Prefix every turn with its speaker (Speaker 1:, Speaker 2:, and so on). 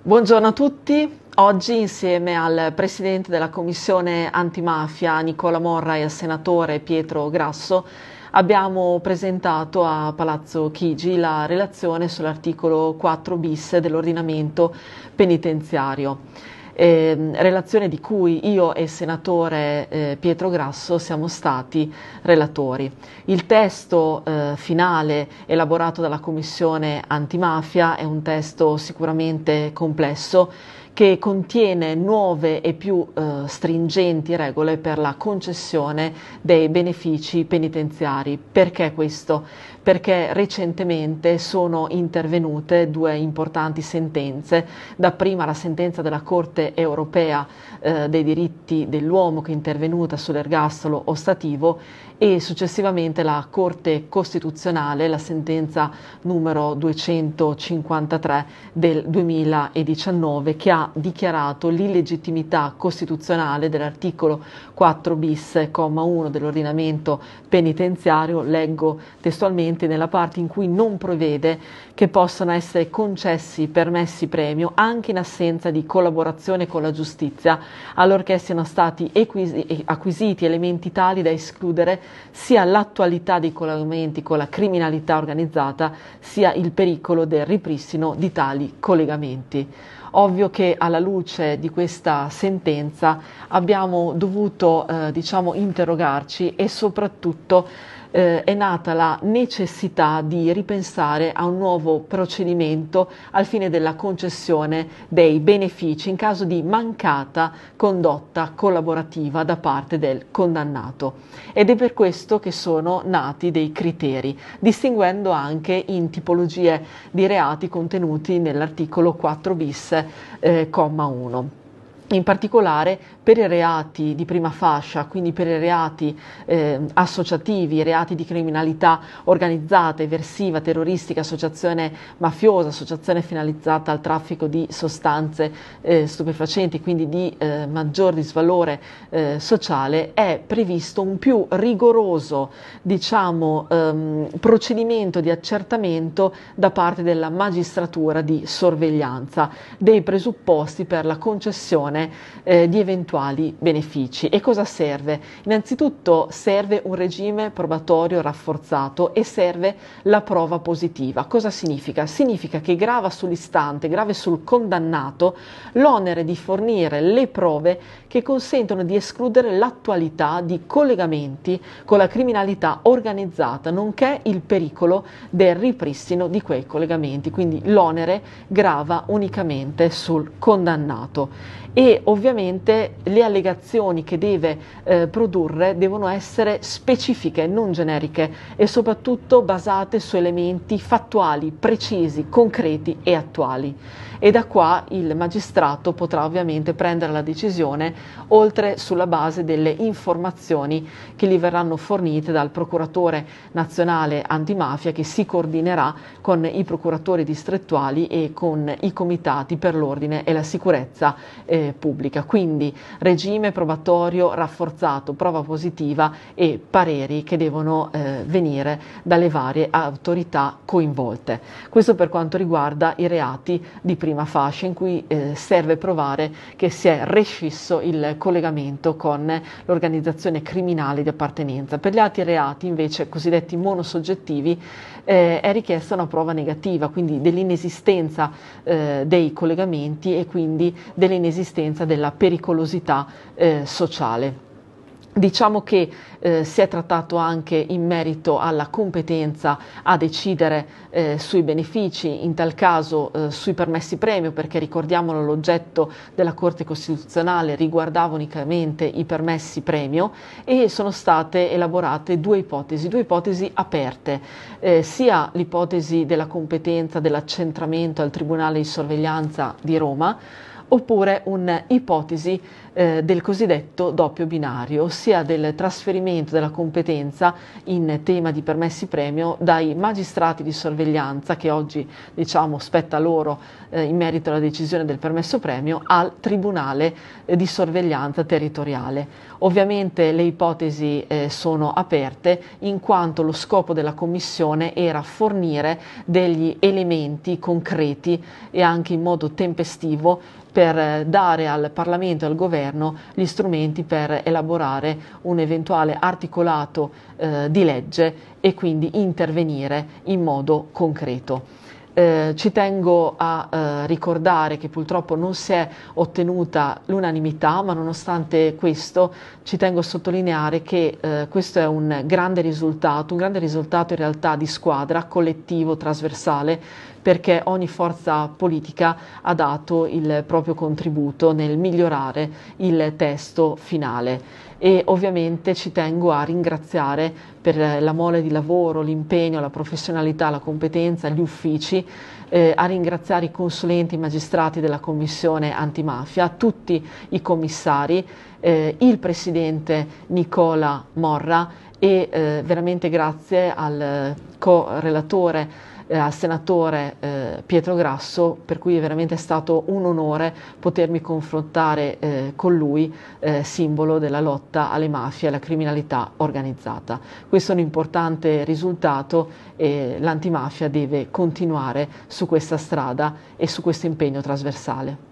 Speaker 1: Buongiorno a tutti. Oggi insieme al Presidente della Commissione antimafia Nicola Morra e al Senatore Pietro Grasso abbiamo presentato a Palazzo Chigi la relazione sull'articolo 4 bis dell'ordinamento penitenziario eh, relazione di cui io e il senatore eh, Pietro Grasso siamo stati relatori. Il testo eh, finale elaborato dalla Commissione antimafia è un testo sicuramente complesso che contiene nuove e più eh, stringenti regole per la concessione dei benefici penitenziari. Perché questo? Perché recentemente sono intervenute due importanti sentenze, dapprima la sentenza della Corte europea eh, dei diritti dell'uomo che è intervenuta sull'ergastolo ostativo e successivamente la Corte Costituzionale, la sentenza numero 253 del 2019, che ha dichiarato l'illegittimità costituzionale dell'articolo 4 bis, comma 1 dell'ordinamento penitenziario, leggo testualmente nella parte in cui non prevede che possano essere concessi permessi premio anche in assenza di collaborazione con la giustizia, allorché siano stati acquisiti elementi tali da escludere sia l'attualità dei collegamenti con la criminalità organizzata, sia il pericolo del ripristino di tali collegamenti. Ovvio che alla luce di questa sentenza abbiamo dovuto eh, diciamo, interrogarci e soprattutto eh, è nata la necessità di ripensare a un nuovo procedimento al fine della concessione dei benefici in caso di mancata condotta collaborativa da parte del condannato. Ed è per questo che sono nati dei criteri, distinguendo anche in tipologie di reati contenuti nell'articolo 4 bis eh, comma 1 in particolare per i reati di prima fascia, quindi per i reati eh, associativi, reati di criminalità organizzata, eversiva, terroristica, associazione mafiosa, associazione finalizzata al traffico di sostanze eh, stupefacenti, quindi di eh, maggior disvalore eh, sociale, è previsto un più rigoroso diciamo, ehm, procedimento di accertamento da parte della magistratura di sorveglianza dei presupposti per la concessione valutazione eh, di eventuali benefici. E cosa serve? Innanzitutto serve un regime probatorio rafforzato e serve la prova positiva. Cosa significa? Significa che grava sull'istante, grave sul condannato l'onere di fornire le prove che consentono di escludere l'attualità di collegamenti con la criminalità organizzata, nonché il pericolo del ripristino di quei collegamenti. Quindi l'onere grava unicamente sul condannato. E ovviamente le allegazioni che deve eh, produrre devono essere specifiche, non generiche e soprattutto basate su elementi fattuali, precisi, concreti e attuali. E da qua il magistrato potrà ovviamente prendere la decisione oltre sulla base delle informazioni che gli verranno fornite dal procuratore nazionale antimafia che si coordinerà con i procuratori distrettuali e con i comitati per l'ordine e la sicurezza eh, pubblica, quindi regime probatorio rafforzato, prova positiva e pareri che devono eh, venire dalle varie autorità coinvolte. Questo per quanto riguarda i reati di prima fascia in cui eh, serve provare che si è rescisso il collegamento con l'organizzazione criminale di appartenenza. Per gli altri reati invece cosiddetti monosoggettivi eh, è richiesta una prova negativa, quindi dell'inesistenza eh, dei collegamenti e quindi dell'inesistenza coscienza della pericolosità eh, sociale. Diciamo che eh, si è trattato anche in merito alla competenza a decidere eh, sui benefici, in tal caso eh, sui permessi premio, perché ricordiamolo l'oggetto della Corte Costituzionale riguardava unicamente i permessi premio e sono state elaborate due ipotesi, due ipotesi aperte, eh, sia l'ipotesi della competenza dell'accentramento al Tribunale di sorveglianza di Roma, oppure un'ipotesi eh, del cosiddetto doppio binario, ossia del trasferimento della competenza in tema di permessi premio dai magistrati di sorveglianza, che oggi diciamo, spetta loro eh, in merito alla decisione del permesso premio, al Tribunale eh, di sorveglianza territoriale. Ovviamente le ipotesi eh, sono aperte in quanto lo scopo della Commissione era fornire degli elementi concreti e anche in modo tempestivo per dare al Parlamento e al Governo gli strumenti per elaborare un eventuale articolato eh, di legge e quindi intervenire in modo concreto. Eh, ci tengo a eh, ricordare che purtroppo non si è ottenuta l'unanimità, ma nonostante questo ci tengo a sottolineare che eh, questo è un grande risultato, un grande risultato in realtà di squadra, collettivo, trasversale, perché ogni forza politica ha dato il proprio contributo nel migliorare il testo finale e ovviamente ci tengo a ringraziare per la mole di lavoro, l'impegno, la professionalità, la competenza, gli uffici, eh, a ringraziare i consulenti, magistrati della Commissione antimafia, tutti i commissari, eh, il Presidente Nicola Morra e eh, veramente grazie al co-relatore eh, al senatore eh, Pietro Grasso, per cui è veramente stato un onore potermi confrontare eh, con lui, eh, simbolo della lotta alle mafie e alla criminalità organizzata. Questo è un importante risultato e l'antimafia deve continuare su questa strada e su questo impegno trasversale.